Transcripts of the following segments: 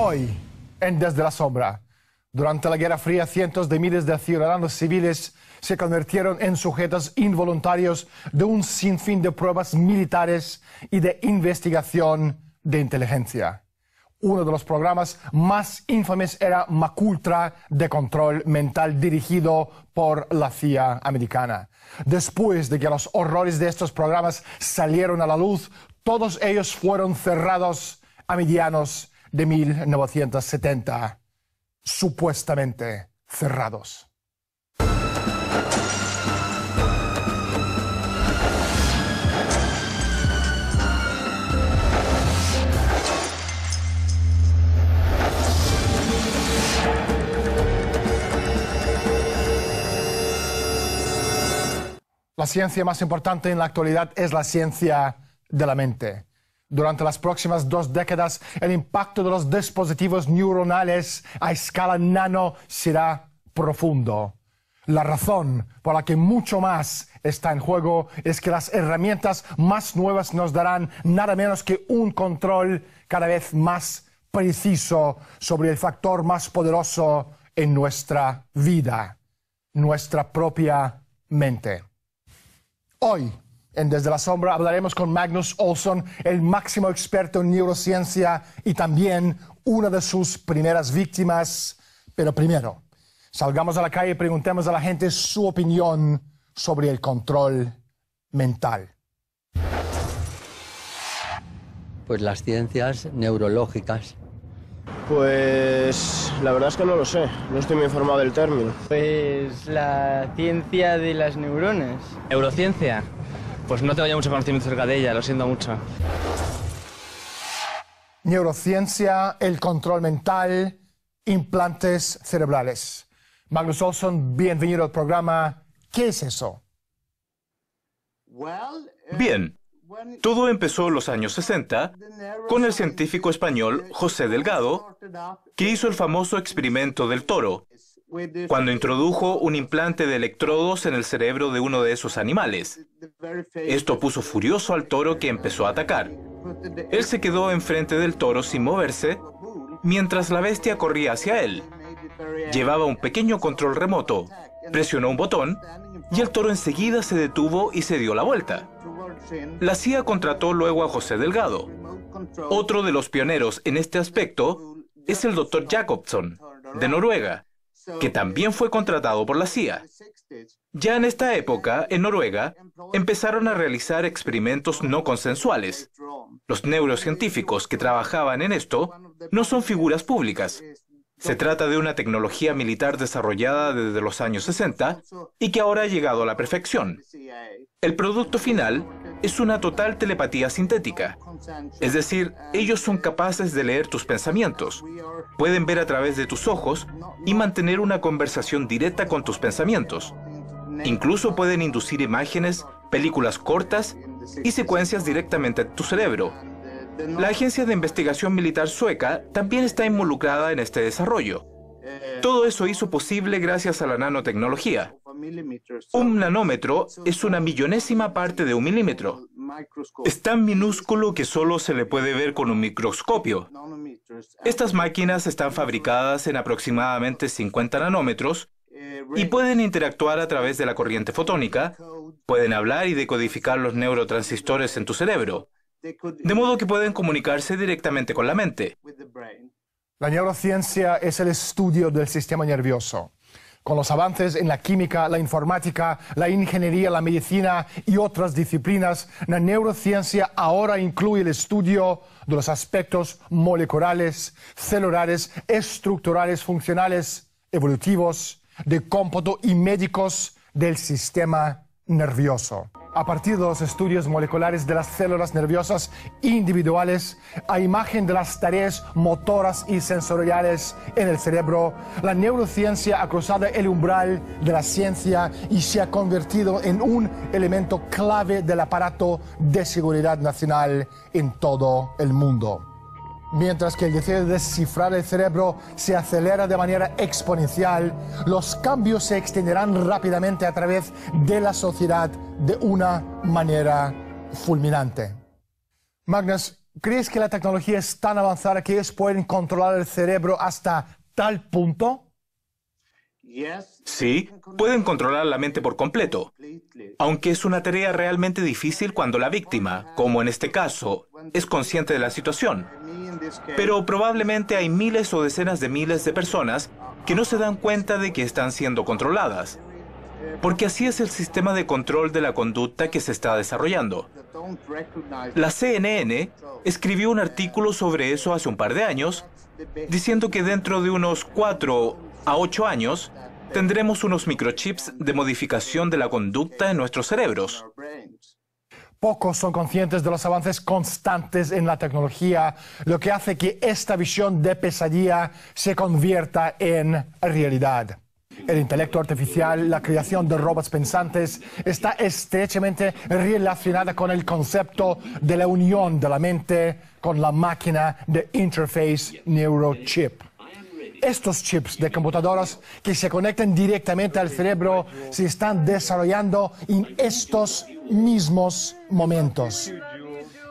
Hoy, en Desde la Sombra, durante la Guerra Fría, cientos de miles de ciudadanos civiles se convirtieron en sujetos involuntarios de un sinfín de pruebas militares y de investigación de inteligencia. Uno de los programas más infames era Macultra de control mental dirigido por la CIA americana. Después de que los horrores de estos programas salieron a la luz, todos ellos fueron cerrados a medianos de 1970 supuestamente cerrados. La ciencia más importante en la actualidad es la ciencia de la mente. Durante las próximas dos décadas, el impacto de los dispositivos neuronales a escala nano será profundo. La razón por la que mucho más está en juego es que las herramientas más nuevas nos darán nada menos que un control cada vez más preciso sobre el factor más poderoso en nuestra vida, nuestra propia mente. Hoy, en Desde la Sombra hablaremos con Magnus Olson, el máximo experto en neurociencia y también una de sus primeras víctimas. Pero primero, salgamos a la calle y preguntemos a la gente su opinión sobre el control mental. Pues las ciencias neurológicas. Pues la verdad es que no lo sé, no estoy muy informado del término. Pues la ciencia de las neuronas. Neurociencia. Pues no tengo ya mucho conocimiento cerca de ella, lo siento mucho. Neurociencia, el control mental, implantes cerebrales. Magnus Olson, bienvenido al programa. ¿Qué es eso? Bien, todo empezó en los años 60 con el científico español José Delgado, que hizo el famoso experimento del toro, cuando introdujo un implante de electrodos en el cerebro de uno de esos animales. Esto puso furioso al toro que empezó a atacar. Él se quedó enfrente del toro sin moverse, mientras la bestia corría hacia él. Llevaba un pequeño control remoto, presionó un botón y el toro enseguida se detuvo y se dio la vuelta. La CIA contrató luego a José Delgado. Otro de los pioneros en este aspecto es el doctor Jacobson, de Noruega, que también fue contratado por la CIA. Ya en esta época, en Noruega, empezaron a realizar experimentos no consensuales. Los neurocientíficos que trabajaban en esto no son figuras públicas. Se trata de una tecnología militar desarrollada desde los años 60 y que ahora ha llegado a la perfección. El producto final es una total telepatía sintética. Es decir, ellos son capaces de leer tus pensamientos, pueden ver a través de tus ojos y mantener una conversación directa con tus pensamientos. Incluso pueden inducir imágenes, películas cortas y secuencias directamente a tu cerebro. La Agencia de Investigación Militar Sueca también está involucrada en este desarrollo. Todo eso hizo posible gracias a la nanotecnología. Un nanómetro es una millonésima parte de un milímetro. Es tan minúsculo que solo se le puede ver con un microscopio. Estas máquinas están fabricadas en aproximadamente 50 nanómetros y pueden interactuar a través de la corriente fotónica, pueden hablar y decodificar los neurotransistores en tu cerebro, de modo que pueden comunicarse directamente con la mente. La neurociencia es el estudio del sistema nervioso con los avances en la química, la informática, la ingeniería, la medicina y otras disciplinas, la neurociencia ahora incluye el estudio de los aspectos moleculares, celulares, estructurales, funcionales, evolutivos, de cómputo y médicos del sistema nervioso a partir de los estudios moleculares de las células nerviosas individuales a imagen de las tareas motoras y sensoriales en el cerebro, la neurociencia ha cruzado el umbral de la ciencia y se ha convertido en un elemento clave del aparato de seguridad nacional en todo el mundo. Mientras que el deseo de descifrar el cerebro se acelera de manera exponencial, los cambios se extenderán rápidamente a través de la sociedad de una manera fulminante. Magnus, ¿crees que la tecnología es tan avanzada que ellos pueden controlar el cerebro hasta tal punto? Sí, pueden controlar la mente por completo, aunque es una tarea realmente difícil cuando la víctima, como en este caso, es consciente de la situación. Pero probablemente hay miles o decenas de miles de personas que no se dan cuenta de que están siendo controladas, porque así es el sistema de control de la conducta que se está desarrollando. La CNN escribió un artículo sobre eso hace un par de años, diciendo que dentro de unos cuatro a ocho años, tendremos unos microchips de modificación de la conducta en nuestros cerebros. Pocos son conscientes de los avances constantes en la tecnología, lo que hace que esta visión de pesadilla se convierta en realidad. El intelecto artificial, la creación de robots pensantes, está estrechamente relacionada con el concepto de la unión de la mente con la máquina de interface neurochip. Estos chips de computadoras que se conecten directamente al cerebro se están desarrollando en estos mismos momentos.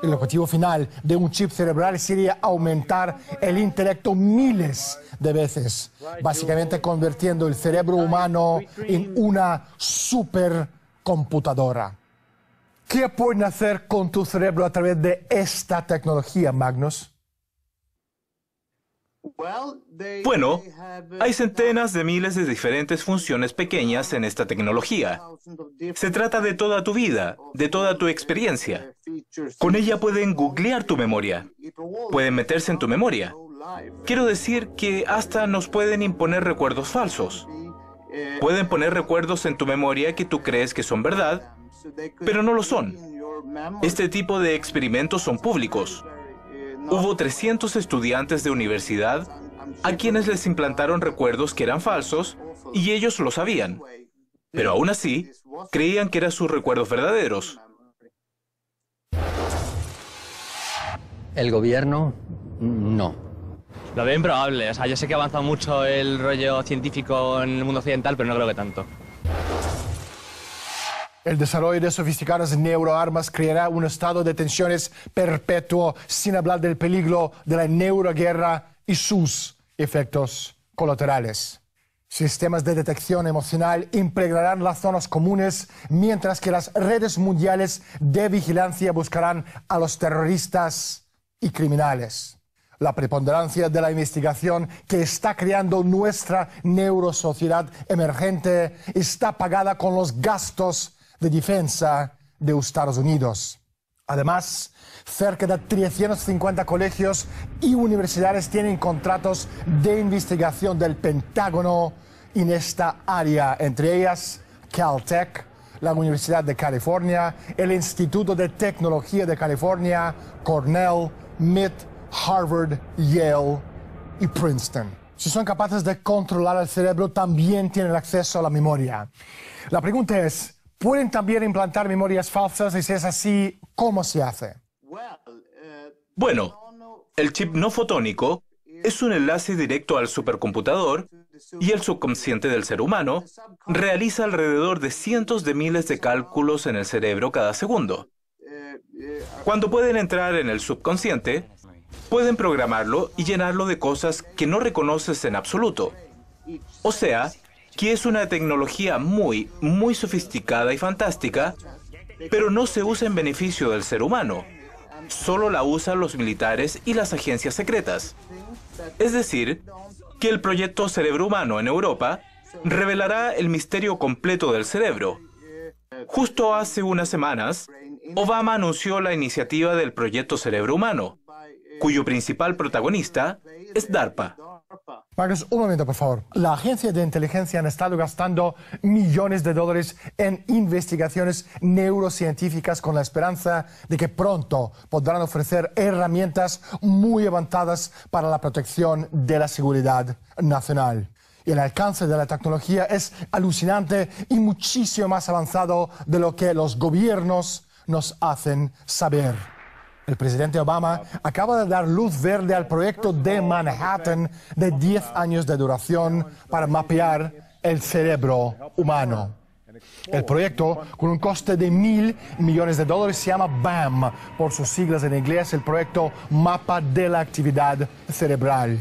El objetivo final de un chip cerebral sería aumentar el intelecto miles de veces, básicamente convirtiendo el cerebro humano en una supercomputadora. ¿Qué pueden hacer con tu cerebro a través de esta tecnología, Magnus? Bueno, hay uh, centenas de miles de diferentes funciones pequeñas en esta tecnología. Se trata de toda tu vida, de toda tu experiencia. Con ella pueden googlear tu memoria, pueden meterse en tu memoria. Quiero decir que hasta nos pueden imponer recuerdos falsos. Eh, pueden poner recuerdos en tu memoria que tú crees que son verdad, pero no lo son. Este tipo de experimentos son públicos. Hubo 300 estudiantes de universidad a quienes les implantaron recuerdos que eran falsos y ellos lo sabían. Pero aún así, creían que eran sus recuerdos verdaderos. El gobierno, no. Lo veo improbable. O sea, yo sé que ha avanzado mucho el rollo científico en el mundo occidental, pero no creo que tanto. El desarrollo de sofisticadas neuroarmas creará un estado de tensiones perpetuo, sin hablar del peligro de la neuroguerra y sus efectos colaterales. Sistemas de detección emocional impregnarán las zonas comunes, mientras que las redes mundiales de vigilancia buscarán a los terroristas y criminales. La preponderancia de la investigación que está creando nuestra neurosociedad emergente está pagada con los gastos de defensa de Estados Unidos. Además, cerca de 350 colegios y universidades tienen contratos de investigación del Pentágono en esta área, entre ellas Caltech, la Universidad de California, el Instituto de Tecnología de California, Cornell, MIT, Harvard, Yale y Princeton. Si son capaces de controlar el cerebro, también tienen acceso a la memoria. La pregunta es, ¿Pueden también implantar memorias falsas? Y si es así, ¿cómo se hace? Bueno, el chip no fotónico es un enlace directo al supercomputador y el subconsciente del ser humano realiza alrededor de cientos de miles de cálculos en el cerebro cada segundo. Cuando pueden entrar en el subconsciente, pueden programarlo y llenarlo de cosas que no reconoces en absoluto. O sea, que es una tecnología muy, muy sofisticada y fantástica, pero no se usa en beneficio del ser humano. Solo la usan los militares y las agencias secretas. Es decir, que el proyecto Cerebro Humano en Europa revelará el misterio completo del cerebro. Justo hace unas semanas, Obama anunció la iniciativa del proyecto Cerebro Humano, cuyo principal protagonista es DARPA. Marcos, un momento, por favor. La agencia de inteligencia ha estado gastando millones de dólares en investigaciones neurocientíficas con la esperanza de que pronto podrán ofrecer herramientas muy avanzadas para la protección de la seguridad nacional. Y el alcance de la tecnología es alucinante y muchísimo más avanzado de lo que los gobiernos nos hacen saber. El presidente Obama acaba de dar luz verde al proyecto de Manhattan de 10 años de duración para mapear el cerebro humano. El proyecto, con un coste de mil millones de dólares, se llama BAM, por sus siglas en inglés, el proyecto Mapa de la Actividad Cerebral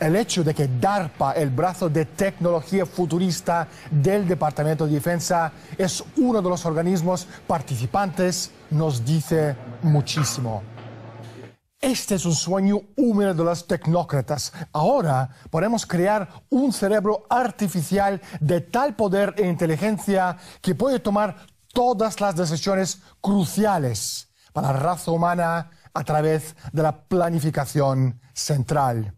el hecho de que DARPA, el brazo de tecnología futurista del Departamento de Defensa, es uno de los organismos participantes, nos dice muchísimo. Este es un sueño húmedo de los tecnócratas. Ahora podemos crear un cerebro artificial de tal poder e inteligencia que puede tomar todas las decisiones cruciales para la raza humana a través de la planificación central.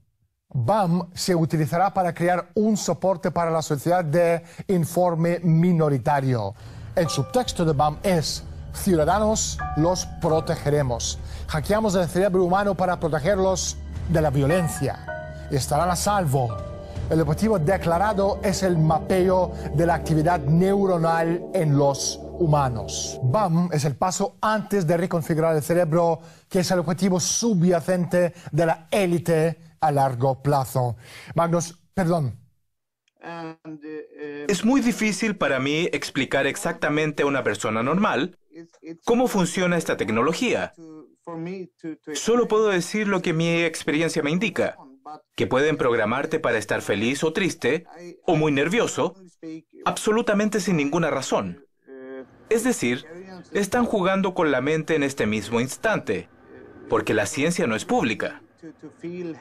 BAM se utilizará para crear un soporte para la sociedad de informe minoritario. El subtexto de BAM es, ciudadanos los protegeremos. Hackeamos el cerebro humano para protegerlos de la violencia. Estarán a salvo. El objetivo declarado es el mapeo de la actividad neuronal en los humanos. BAM es el paso antes de reconfigurar el cerebro, que es el objetivo subyacente de la élite a largo plazo. Magnus, perdón. Eh, es muy difícil para mí explicar exactamente a una persona normal cómo funciona esta tecnología. Solo puedo decir lo que mi experiencia me indica, que pueden programarte para estar feliz o triste o muy nervioso, absolutamente sin ninguna razón. Eh, es decir, están jugando con la mente en este mismo instante, porque la ciencia no es pública.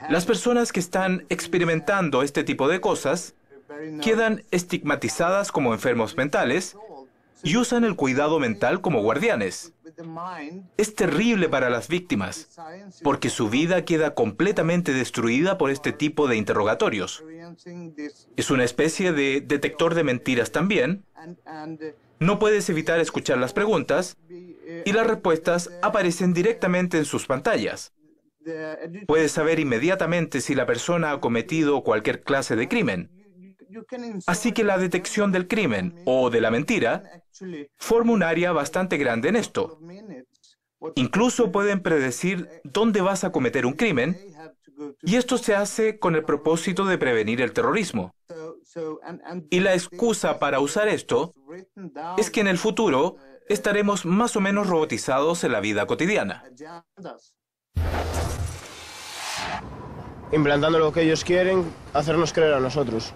Las personas que están experimentando este tipo de cosas quedan estigmatizadas como enfermos mentales y usan el cuidado mental como guardianes. Es terrible para las víctimas, porque su vida queda completamente destruida por este tipo de interrogatorios. Es una especie de detector de mentiras también. No puedes evitar escuchar las preguntas y las respuestas aparecen directamente en sus pantallas. Puedes saber inmediatamente si la persona ha cometido cualquier clase de crimen. Así que la detección del crimen o de la mentira forma un área bastante grande en esto. Incluso pueden predecir dónde vas a cometer un crimen y esto se hace con el propósito de prevenir el terrorismo. Y la excusa para usar esto es que en el futuro estaremos más o menos robotizados en la vida cotidiana implantando lo que ellos quieren, hacernos creer a nosotros.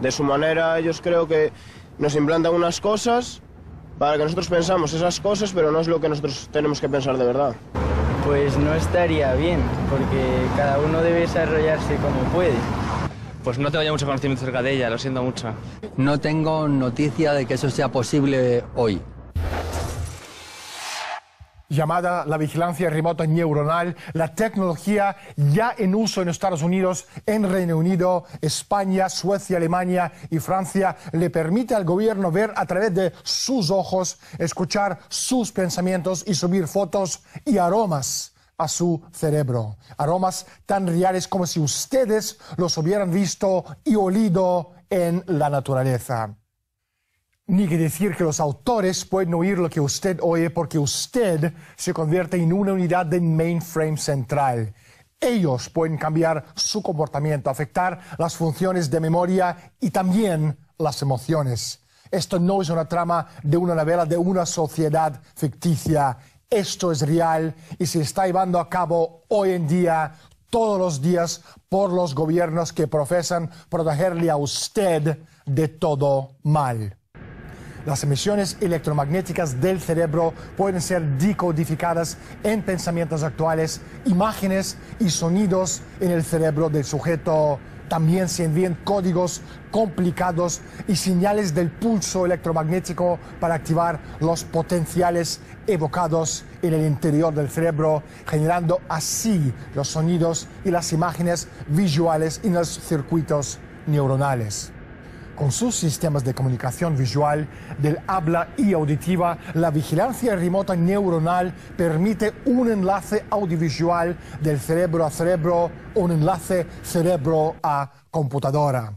De su manera, ellos creo que nos implantan unas cosas para que nosotros pensamos esas cosas, pero no es lo que nosotros tenemos que pensar de verdad. Pues no estaría bien, porque cada uno debe desarrollarse como puede. Pues no tengo ya mucho conocimiento cerca de ella, lo siento mucho. No tengo noticia de que eso sea posible hoy llamada la vigilancia remota neuronal, la tecnología ya en uso en Estados Unidos, en Reino Unido, España, Suecia, Alemania y Francia, le permite al gobierno ver a través de sus ojos, escuchar sus pensamientos y subir fotos y aromas a su cerebro. Aromas tan reales como si ustedes los hubieran visto y olido en la naturaleza ni que decir que los autores pueden oír lo que usted oye porque usted se convierte en una unidad de mainframe central. Ellos pueden cambiar su comportamiento, afectar las funciones de memoria y también las emociones. Esto no es una trama de una novela de una sociedad ficticia. Esto es real y se está llevando a cabo hoy en día, todos los días, por los gobiernos que profesan protegerle a usted de todo mal. Las emisiones electromagnéticas del cerebro pueden ser decodificadas en pensamientos actuales, imágenes y sonidos en el cerebro del sujeto. También se envían códigos complicados y señales del pulso electromagnético para activar los potenciales evocados en el interior del cerebro, generando así los sonidos y las imágenes visuales en los circuitos neuronales con sus sistemas de comunicación visual, del habla y auditiva, la vigilancia remota neuronal permite un enlace audiovisual del cerebro a cerebro, un enlace cerebro a computadora.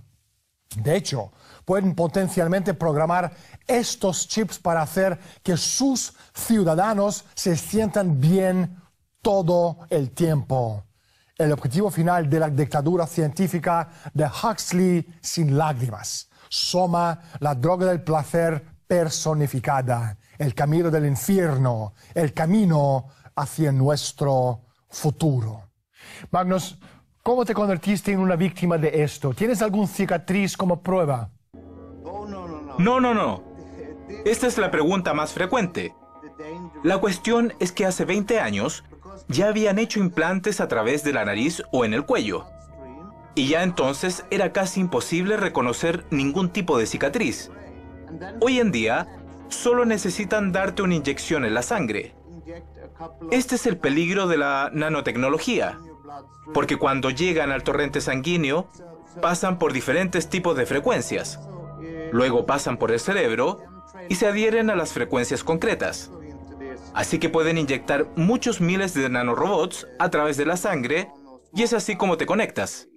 De hecho, pueden potencialmente programar estos chips para hacer que sus ciudadanos se sientan bien todo el tiempo. El objetivo final de la dictadura científica de Huxley sin lágrimas. Soma, la droga del placer personificada, el camino del infierno, el camino hacia nuestro futuro. Magnus, ¿cómo te convertiste en una víctima de esto? ¿Tienes alguna cicatriz como prueba? No, no, no. Esta es la pregunta más frecuente. La cuestión es que hace 20 años ya habían hecho implantes a través de la nariz o en el cuello y ya entonces era casi imposible reconocer ningún tipo de cicatriz. Hoy en día, solo necesitan darte una inyección en la sangre. Este es el peligro de la nanotecnología, porque cuando llegan al torrente sanguíneo, pasan por diferentes tipos de frecuencias, luego pasan por el cerebro y se adhieren a las frecuencias concretas. Así que pueden inyectar muchos miles de nanorobots a través de la sangre y es así como te conectas.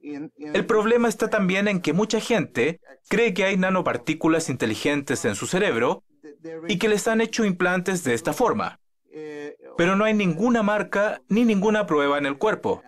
El problema está también en que mucha gente cree que hay nanopartículas inteligentes en su cerebro y que les han hecho implantes de esta forma. Pero no hay ninguna marca ni ninguna prueba en el cuerpo.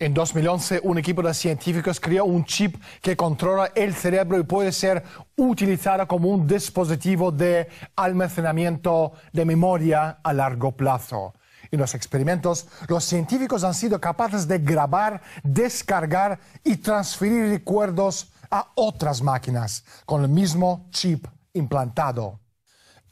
En 2011, un equipo de científicos creó un chip que controla el cerebro y puede ser utilizado como un dispositivo de almacenamiento de memoria a largo plazo. En los experimentos, los científicos han sido capaces de grabar, descargar y transferir recuerdos a otras máquinas con el mismo chip implantado.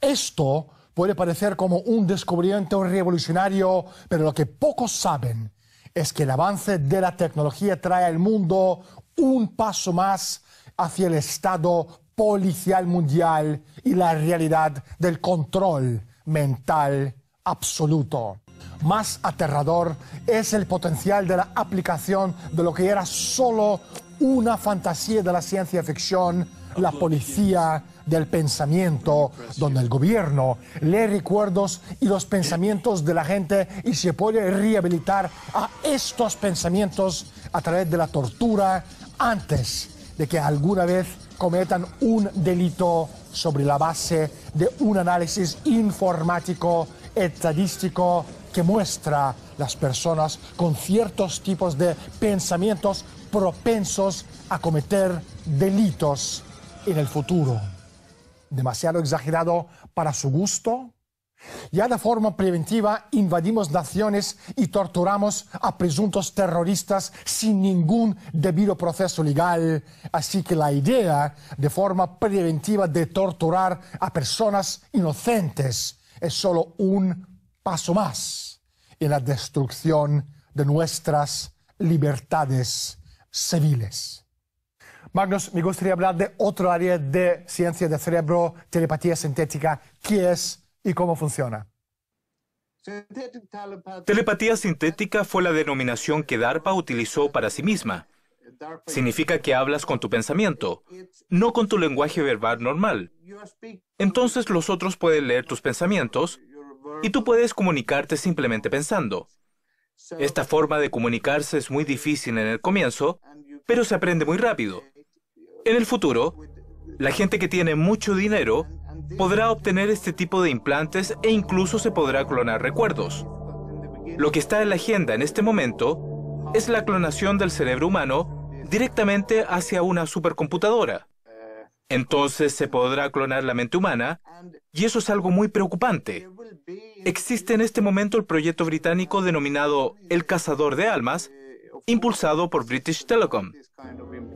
Esto puede parecer como un descubrimiento revolucionario, pero lo que pocos saben es que el avance de la tecnología trae al mundo un paso más hacia el estado policial mundial y la realidad del control mental absoluto más aterrador es el potencial de la aplicación de lo que era solo una fantasía de la ciencia ficción, la policía del pensamiento, donde el gobierno lee recuerdos y los pensamientos de la gente y se puede rehabilitar a estos pensamientos a través de la tortura antes de que alguna vez cometan un delito sobre la base de un análisis informático, estadístico muestra las personas con ciertos tipos de pensamientos propensos a cometer delitos en el futuro. Demasiado exagerado para su gusto. Ya de forma preventiva invadimos naciones y torturamos a presuntos terroristas sin ningún debido proceso legal. Así que la idea de forma preventiva de torturar a personas inocentes es solo un paso más en la destrucción de nuestras libertades civiles. Magnus, me gustaría hablar de otro área de ciencia del cerebro, telepatía sintética. ¿Qué es y cómo funciona? Telepatía sintética fue la denominación que DARPA utilizó para sí misma. Significa que hablas con tu pensamiento, no con tu lenguaje verbal normal. Entonces los otros pueden leer tus pensamientos y tú puedes comunicarte simplemente pensando. Esta forma de comunicarse es muy difícil en el comienzo, pero se aprende muy rápido. En el futuro, la gente que tiene mucho dinero podrá obtener este tipo de implantes e incluso se podrá clonar recuerdos. Lo que está en la agenda en este momento es la clonación del cerebro humano directamente hacia una supercomputadora entonces se podrá clonar la mente humana y eso es algo muy preocupante. Existe en este momento el proyecto británico denominado El Cazador de Almas, impulsado por British Telecom.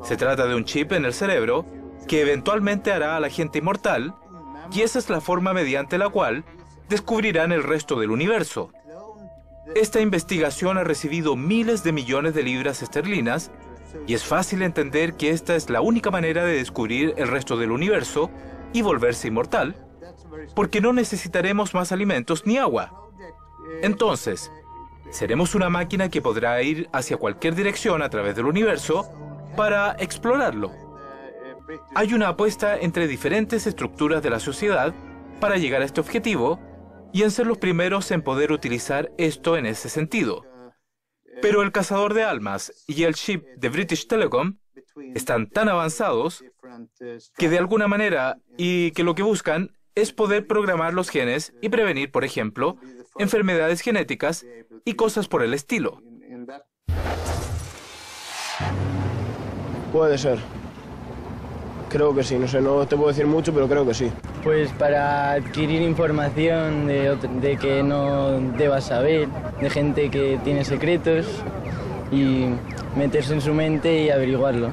Se trata de un chip en el cerebro que eventualmente hará a la gente inmortal y esa es la forma mediante la cual descubrirán el resto del universo. Esta investigación ha recibido miles de millones de libras esterlinas y es fácil entender que esta es la única manera de descubrir el resto del universo y volverse inmortal, porque no necesitaremos más alimentos ni agua. Entonces, seremos una máquina que podrá ir hacia cualquier dirección a través del universo para explorarlo. Hay una apuesta entre diferentes estructuras de la sociedad para llegar a este objetivo y en ser los primeros en poder utilizar esto en ese sentido. Pero el cazador de almas y el chip de British Telecom están tan avanzados que de alguna manera y que lo que buscan es poder programar los genes y prevenir, por ejemplo, enfermedades genéticas y cosas por el estilo. Puede ser. Creo que sí, no sé, no te puedo decir mucho, pero creo que sí. Pues para adquirir información de, que no debas saber, de gente que tiene secretos y meterse en su mente y averiguarlo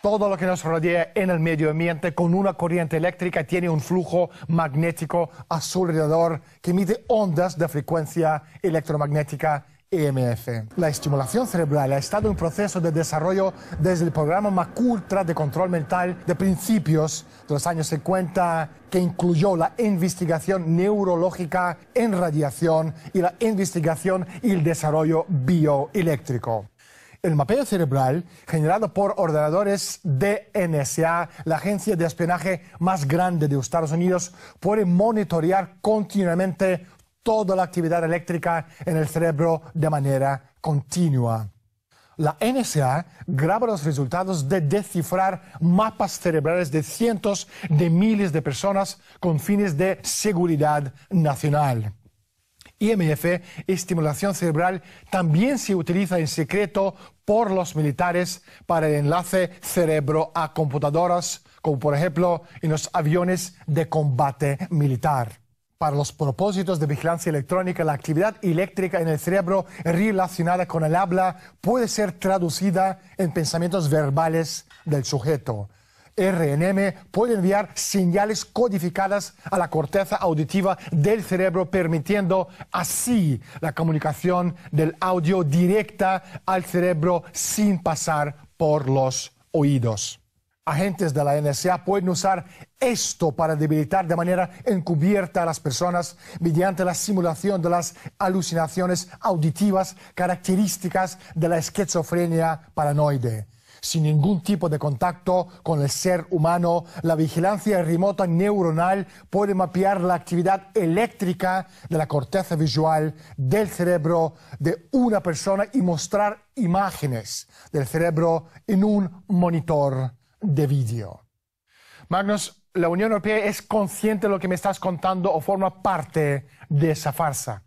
todo lo que nos rodea en el medio ambiente con una corriente eléctrica tiene un flujo magnético a su alrededor que emite ondas de frecuencia electromagnética EMF. La estimulación cerebral ha estado en proceso de desarrollo desde el programa MACULTRA de control mental de principios de los años 50, que incluyó la investigación neurológica en radiación y la investigación y el desarrollo bioeléctrico. El mapeo cerebral, generado por ordenadores de NSA, la agencia de espionaje más grande de Estados Unidos, puede monitorear continuamente toda la actividad eléctrica en el cerebro de manera continua. La NSA graba los resultados de descifrar mapas cerebrales de cientos de miles de personas con fines de seguridad nacional. IMF, estimulación cerebral, también se utiliza en secreto por los militares para el enlace cerebro a computadoras, como por ejemplo en los aviones de combate militar para los propósitos de vigilancia electrónica, la actividad eléctrica en el cerebro relacionada con el habla puede ser traducida en pensamientos verbales del sujeto. RNM puede enviar señales codificadas a la corteza auditiva del cerebro, permitiendo así la comunicación del audio directa al cerebro sin pasar por los oídos. Agentes de la NSA pueden usar esto para debilitar de manera encubierta a las personas mediante la simulación de las alucinaciones auditivas características de la esquizofrenia paranoide. Sin ningún tipo de contacto con el ser humano, la vigilancia remota neuronal puede mapear la actividad eléctrica de la corteza visual del cerebro de una persona y mostrar imágenes del cerebro en un monitor de vídeo. Magnus, ¿la Unión Europea es consciente de lo que me estás contando o forma parte de esa farsa?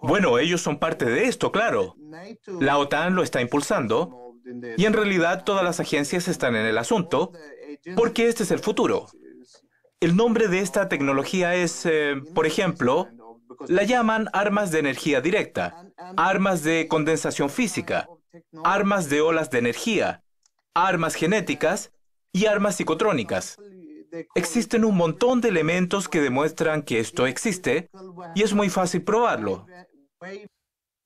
Bueno, ellos son parte de esto, claro. La OTAN lo está impulsando y en realidad todas las agencias están en el asunto porque este es el futuro. El nombre de esta tecnología es, eh, por ejemplo, la llaman armas de energía directa, armas de condensación física, armas de olas de energía, armas genéticas y armas psicotrónicas. Existen un montón de elementos que demuestran que esto existe y es muy fácil probarlo.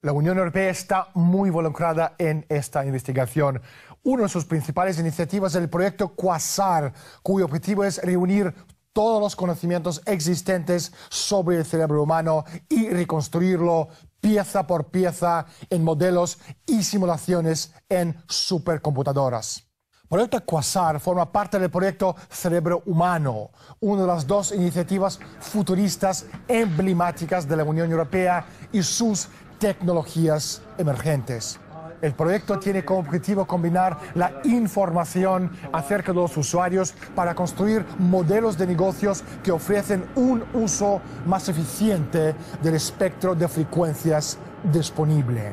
La Unión Europea está muy involucrada en esta investigación. Una de sus principales iniciativas es el proyecto Quasar, cuyo objetivo es reunir todos los conocimientos existentes sobre el cerebro humano y reconstruirlo pieza por pieza en modelos y simulaciones en supercomputadoras. El proyecto Quasar forma parte del proyecto Cerebro Humano, una de las dos iniciativas futuristas emblemáticas de la Unión Europea y sus tecnologías emergentes. El proyecto tiene como objetivo combinar la información acerca de los usuarios para construir modelos de negocios que ofrecen un uso más eficiente del espectro de frecuencias disponible.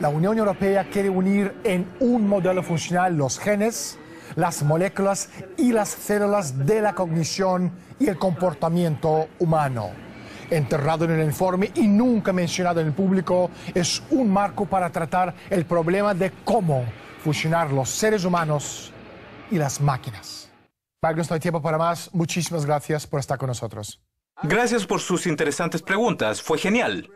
La Unión Europea quiere unir en un modelo funcional los genes, las moléculas y las células de la cognición y el comportamiento humano enterrado en el informe y nunca mencionado en el público, es un marco para tratar el problema de cómo fusionar los seres humanos y las máquinas. Magnus, no hay tiempo para más. Muchísimas gracias por estar con nosotros. Gracias por sus interesantes preguntas. Fue genial.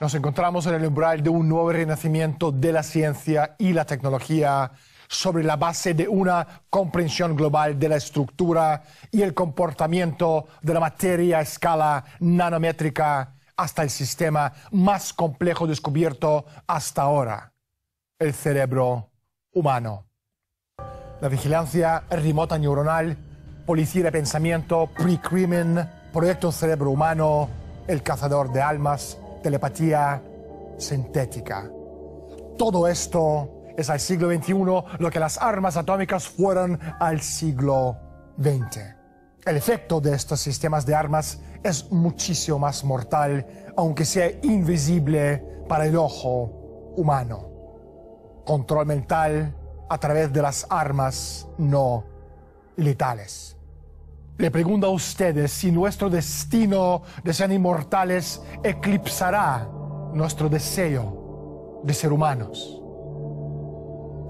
Nos encontramos en el umbral de un nuevo renacimiento de la ciencia y la tecnología sobre la base de una comprensión global de la estructura y el comportamiento de la materia a escala nanométrica hasta el sistema más complejo descubierto hasta ahora, el cerebro humano. La vigilancia remota neuronal, policía de pensamiento, precrimen, proyecto cerebro humano, el cazador de almas, telepatía sintética. Todo esto es al siglo XXI lo que las armas atómicas fueron al siglo XX. El efecto de estos sistemas de armas es muchísimo más mortal, aunque sea invisible para el ojo humano. Control mental a través de las armas no letales. Le pregunto a ustedes si nuestro destino de ser inmortales eclipsará nuestro deseo de ser humanos.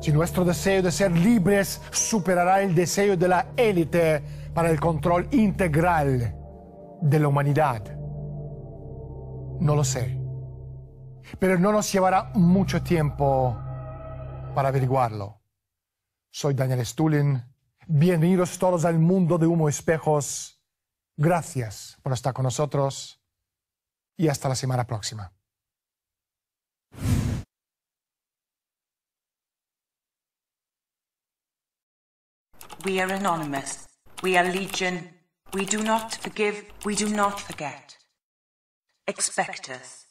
Si nuestro deseo de ser libres superará el deseo de la élite para el control integral de la humanidad. No lo sé. Pero no nos llevará mucho tiempo para averiguarlo. Soy Daniel Stulin. Bienvenidos todos al mundo de humo espejos. Gracias por estar con nosotros y hasta la semana próxima. We are anonymous. We are legion. We do not forgive. We do not forget. Expect us.